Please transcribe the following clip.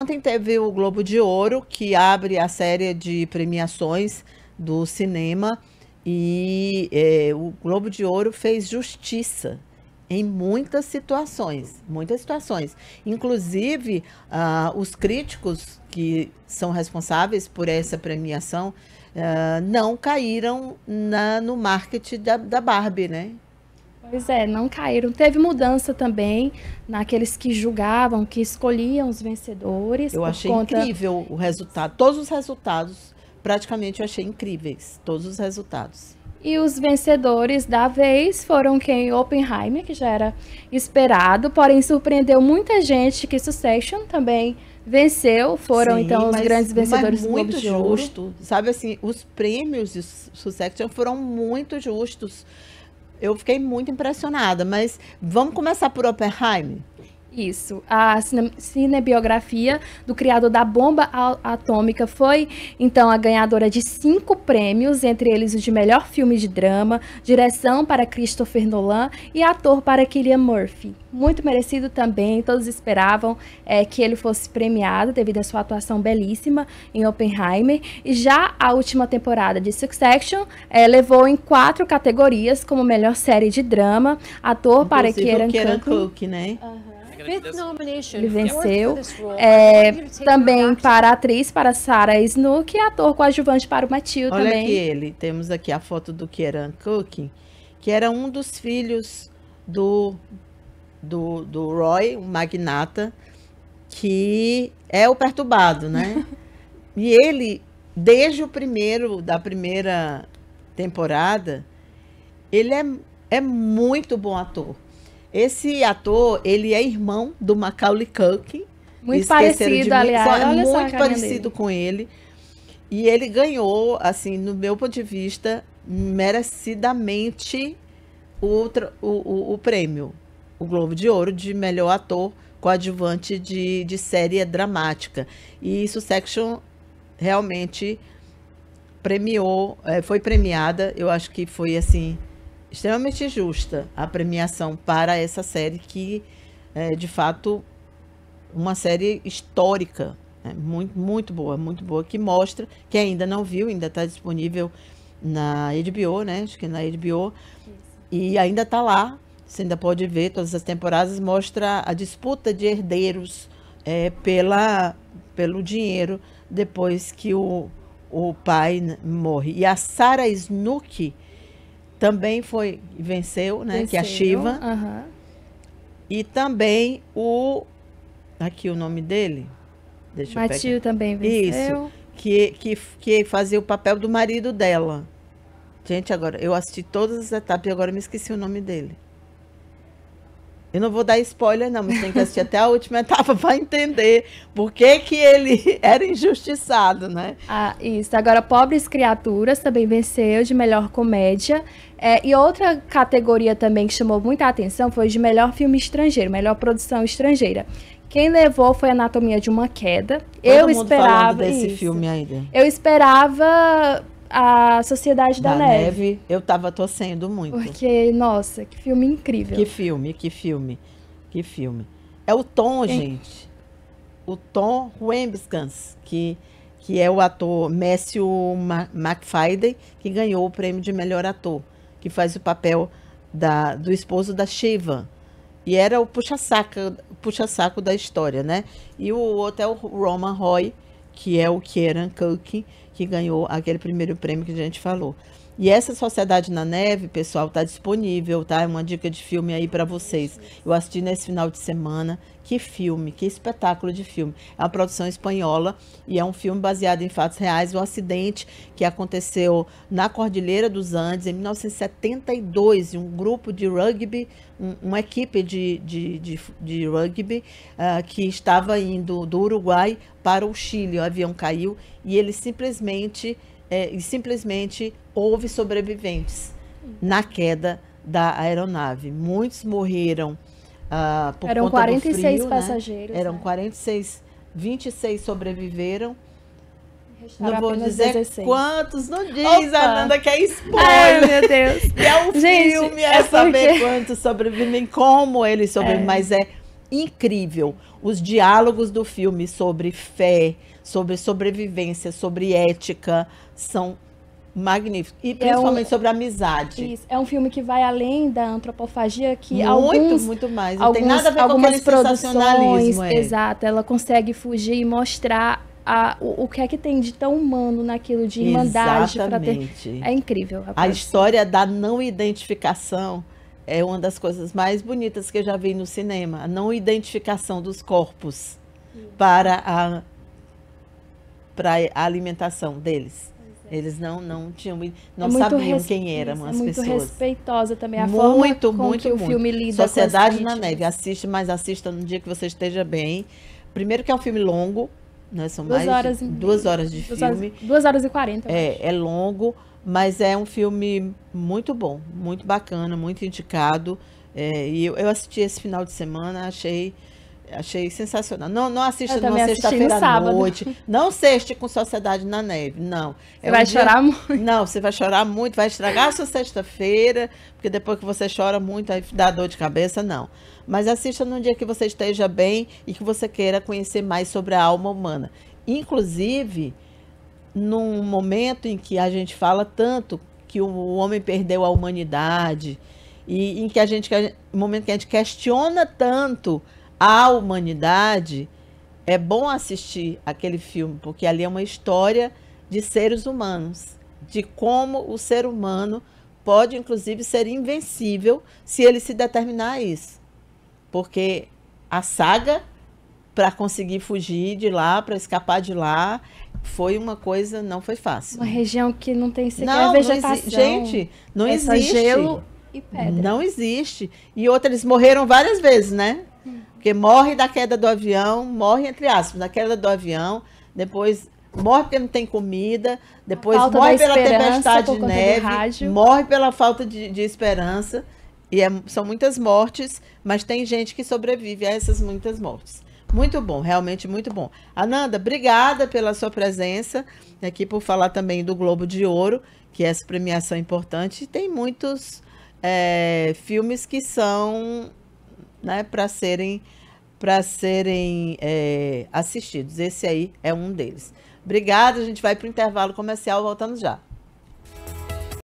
Ontem teve o Globo de Ouro, que abre a série de premiações do cinema. E é, o Globo de Ouro fez justiça em muitas situações, muitas situações. Inclusive, uh, os críticos que são responsáveis por essa premiação uh, não caíram na, no marketing da, da Barbie, né? Pois é, não caíram. Teve mudança também naqueles que julgavam, que escolhiam os vencedores. Eu achei conta... incrível o resultado. Todos os resultados, praticamente, eu achei incríveis. Todos os resultados. E os vencedores da vez foram quem Oppenheimer, que já era esperado, porém surpreendeu muita gente que Succession também venceu, foram Sim, então os mas, grandes vencedores mas muito do Muito justo. Sabe assim, os prêmios de Succession foram muito justos eu fiquei muito impressionada. Mas vamos começar por Oppenheim? Isso. A cine cinebiografia do criador da bomba atômica foi, então, a ganhadora de cinco prêmios, entre eles o de melhor filme de drama, direção para Christopher Nolan e ator para Killian Murphy. Muito merecido também, todos esperavam é, que ele fosse premiado devido à sua atuação belíssima em Oppenheimer. E já a última temporada de Succession é, levou em quatro categorias, como melhor série de drama, ator Inclusive para Kieran, Kieran Cook, né? Uhum. Ele venceu. É, também para atriz, para Sarah Snook, e ator coadjuvante para o Matil Olha também. Olha aqui ele, temos aqui a foto do Kieran Cook, que era um dos filhos do, do, do Roy, o magnata, que é o perturbado, né? e ele, desde o primeiro, da primeira temporada, ele é, é muito bom ator. Esse ator, ele é irmão do Macaulay Culkin. Muito parecido, aliás. Só, é Olha muito parecido dele. com ele. E ele ganhou, assim, no meu ponto de vista, merecidamente o, o, o, o prêmio. O Globo de Ouro de melhor ator coadjuvante de, de série é dramática. E Section, realmente premiou, eh, foi premiada, eu acho que foi assim, extremamente justa a premiação para essa série que é de fato uma série histórica né? muito muito boa muito boa que mostra que ainda não viu ainda está disponível na HBO né acho que é na HBO Isso. e ainda está lá você ainda pode ver todas as temporadas mostra a disputa de herdeiros é, pela pelo dinheiro depois que o, o pai morre e a Sarah Snook também foi venceu, né? Venceu. Que é a Shiva. Uhum. E também o aqui o nome dele. Deixa Matil eu pegar. também venceu. Isso. Que, que, que fazia o papel do marido dela. Gente, agora eu assisti todas as etapas e agora me esqueci o nome dele. Eu não vou dar spoiler, não, mas tem que assistir até a última etapa para entender por que, que ele era injustiçado, né? Ah, isso. Agora, Pobres Criaturas também venceu de melhor comédia. É, e outra categoria também que chamou muita atenção foi de melhor filme estrangeiro, melhor produção estrangeira. Quem levou foi Anatomia de uma Queda. Todo eu esperava. desse filme ainda. Eu esperava a Sociedade da, da Neve. Neve. Eu tava torcendo muito. Porque, nossa, que filme incrível. Que filme, que filme, que filme. É o Tom, gente. O Tom Wembskans, que, que é o ator Matthew McFadden, que ganhou o prêmio de melhor ator, que faz o papel da, do esposo da Shiva. E era o puxa-saco puxa -saco da história, né? E o outro é o Roman Roy, que é o Kieran Culkin, que ganhou aquele primeiro prêmio que a gente falou. E essa Sociedade na Neve, pessoal, está disponível, tá? É uma dica de filme aí para vocês. Eu assisti nesse final de semana. Que filme, que espetáculo de filme. É uma produção espanhola e é um filme baseado em fatos reais. Um acidente que aconteceu na Cordilheira dos Andes em 1972. Um grupo de rugby, um, uma equipe de, de, de, de rugby uh, que estava indo do Uruguai para o Chile. O avião caiu e ele simplesmente simplesmente é, e simplesmente houve sobreviventes na queda da aeronave. Muitos morreram ah, por Eram conta 46 do frio, né? passageiros. Né? Eram né? 46, 26 sobreviveram. não vou dizer 16. quantos, não diz, Opa. Ananda, que é spoiler. Ai, meu Deus. é um Gente, filme, é, é porque... saber quantos sobrevivem, como eles sobrevivem, é. mas é incrível. Os diálogos do filme sobre fé, sobre sobrevivência, sobre ética são magníficos. E principalmente é um, sobre amizade. Isso. É um filme que vai além da antropofagia, que muito, alguns, muito mais. Não alguns, tem nada a ver algumas com produções. É. Exato. Ela consegue fugir e mostrar a, o, o, que é que tem de tão humano naquilo de irmandade. Exatamente. Ter... É incrível. A, a história da não identificação é uma das coisas mais bonitas que eu já vi no cinema, a não identificação dos corpos para a, para a alimentação deles. É. Eles não não tinham não é sabiam quem eram as é muito pessoas. Muito respeitosa também a muito, forma muito, com muito, que o filme lida Sociedade na Neve. Assiste, mas assista no dia que você esteja bem. Primeiro que é um filme longo, né? São duas mais horas, duas horas de duas filme. Horas, duas horas e quarenta. É, é longo, mas é um filme muito bom, muito bacana, muito indicado. É, e eu, eu, assisti esse final de semana, achei achei sensacional. Não, não assista numa sexta-feira à noite. Não sexte com Sociedade na Neve, não. Você é vai um dia... chorar muito. Não, você vai chorar muito, vai estragar a sua sexta-feira, porque depois que você chora muito, aí dá dor de cabeça, não. Mas assista num dia que você esteja bem e que você queira conhecer mais sobre a alma humana. Inclusive, num momento em que a gente fala tanto que o homem perdeu a humanidade e em que a gente momento que a gente questiona tanto a humanidade é bom assistir aquele filme porque ali é uma história de seres humanos de como o ser humano pode inclusive ser invencível se ele se determinar a isso porque a saga para conseguir fugir de lá para escapar de lá foi uma coisa, não foi fácil. Uma região que não tem sequer não, vegetação. Não gente, não é existe. gelo e pedra. Não existe. E outra, eles morreram várias vezes, né? Hum. Porque morre da queda do avião, morre, entre aspas, da queda do avião, depois morre porque não tem comida, depois morre pela tempestade de neve, morre pela falta de, de esperança. E é, são muitas mortes, mas tem gente que sobrevive a essas muitas mortes. Muito bom, realmente muito bom. Ananda, obrigada pela sua presença aqui por falar também do Globo de Ouro, que é essa premiação importante. Tem muitos é, filmes que são né, para serem para serem é, assistidos. Esse aí é um deles. Obrigada, a gente vai para o intervalo comercial, voltando já.